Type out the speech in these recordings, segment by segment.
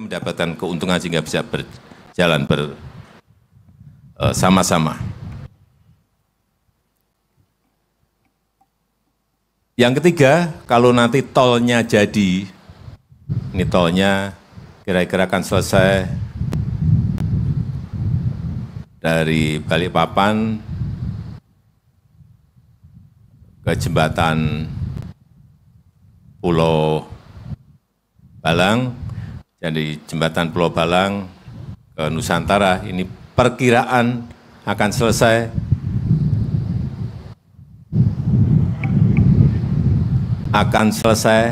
mendapatkan keuntungan sehingga bisa berjalan bersama-sama. Eh, Yang ketiga, kalau nanti tolnya jadi, ini tolnya kira-kira akan selesai dari Balikpapan ke jembatan Pulau Balang, di jembatan Pulau Balang ke Nusantara ini perkiraan akan selesai akan selesai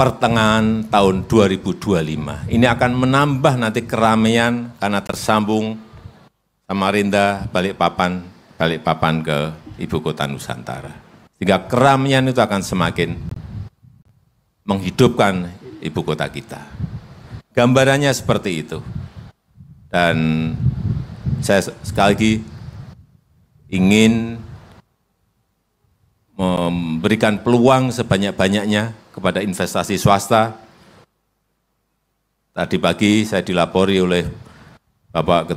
pertengahan tahun 2025. Ini akan menambah nanti keramaian karena tersambung Samarinda, Balikpapan, Balikpapan ke ibu kota Nusantara. Sehingga keramaian itu akan semakin menghidupkan ibu kota kita. Gambarannya seperti itu. Dan saya sekali lagi ingin memberikan peluang sebanyak-banyaknya kepada investasi swasta. Tadi pagi saya dilapori oleh Bapak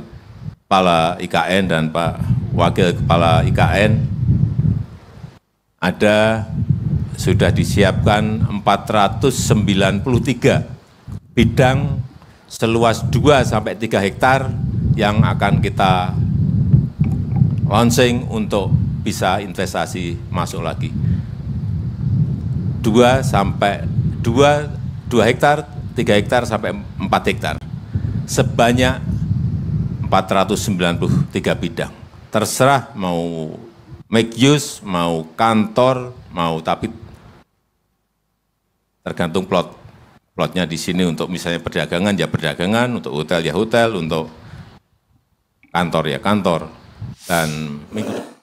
Kepala IKN dan Pak Wakil Kepala IKN, ada sudah disiapkan 493 bidang seluas 2 sampai 3 hektar yang akan kita launching untuk bisa investasi masuk lagi. 2 sampai 2 2 hektar, 3 hektar sampai 4 hektar. Sebanyak 493 bidang. Terserah mau make use, mau kantor, mau tapi tergantung plot plotnya di sini untuk misalnya perdagangan ya perdagangan, untuk hotel ya hotel, untuk kantor ya kantor. Dan minggu